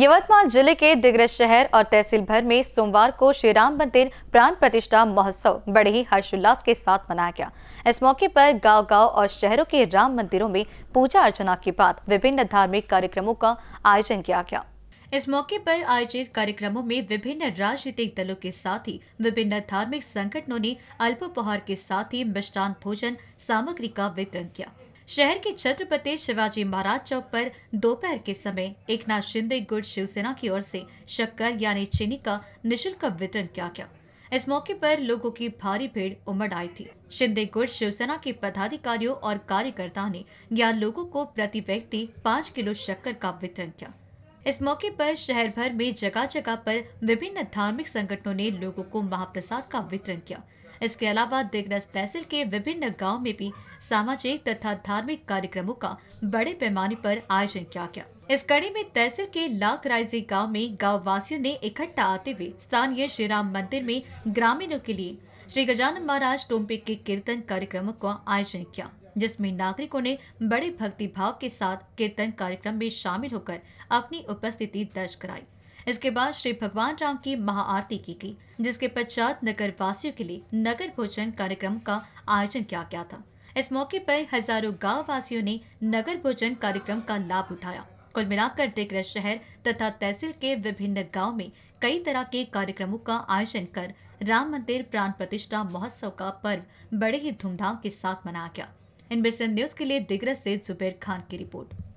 यवतमाल जिले के दिग्रज शहर और तहसील भर में सोमवार को श्री राम मंदिर प्राण प्रतिष्ठा महोत्सव बड़े ही हर्षोल्लास के साथ मनाया गया इस मौके पर गांव गांव और शहरों के राम मंदिरों में पूजा अर्चना के बाद विभिन्न धार्मिक कार्यक्रमों का आयोजन किया गया इस मौके पर आयोजित कार्यक्रमों में विभिन्न राजनीतिक दलों के साथ ही विभिन्न धार्मिक संगठनों ने अल्पोपहार के साथ ही मिष्टान भोजन सामग्री का वितरण किया शहर के छत्रपति शिवाजी महाराज चौक पर दोपहर के समय एक नाथ शिंदे गुट शिवसेना की ओर से शक्कर यानी चीनी का निःशुल्क वितरण किया गया इस मौके पर लोगों की भारी भीड़ उमड़ आई थी शिंदे गुट शिवसेना के पदाधिकारियों और कार्यकर्ताओं ने यहाँ लोगों को प्रति व्यक्ति पाँच किलो शक्कर का वितरण किया इस मौके पर शहर भर में जगह जगह पर विभिन्न धार्मिक संगठनों ने लोगों को महाप्रसाद का वितरण किया इसके अलावा दिग्रस तहसील के विभिन्न गाँव में भी सामाजिक तथा धार्मिक कार्यक्रमों का बड़े पैमाने पर आयोजन किया गया इस कड़ी में तहसील के लाख रायजी गाँव में गाँव वासियों ने इकट्ठा आते हुए स्थानीय श्री राम मंदिर में ग्रामीणों के लिए श्री गजानन महाराज टोम्पे के कीर्तन कार्यक्रमों का आयोजन किया जिसमें नागरिकों ने बड़े भक्तिभाव के साथ कीर्तन कार्यक्रम में शामिल होकर अपनी उपस्थिति दर्ज कराई इसके बाद श्री भगवान राम की महाआरती की गई जिसके पश्चात नगर वासियों के लिए नगर भोजन कार्यक्रम का आयोजन किया गया था इस मौके पर हजारों गाँव वासियों ने नगर भोजन कार्यक्रम का लाभ उठाया कुल मिलाकर दिग्रज शहर तथा तहसील के विभिन्न गाँव में कई तरह के कार्यक्रमों का आयोजन कर राम मंदिर प्राण प्रतिष्ठा महोत्सव का पर्व बड़े ही धूमधाम के साथ मनाया गया इन एनबीएसएन न्यूज के लिए दिग्रज से जुबेर खान की रिपोर्ट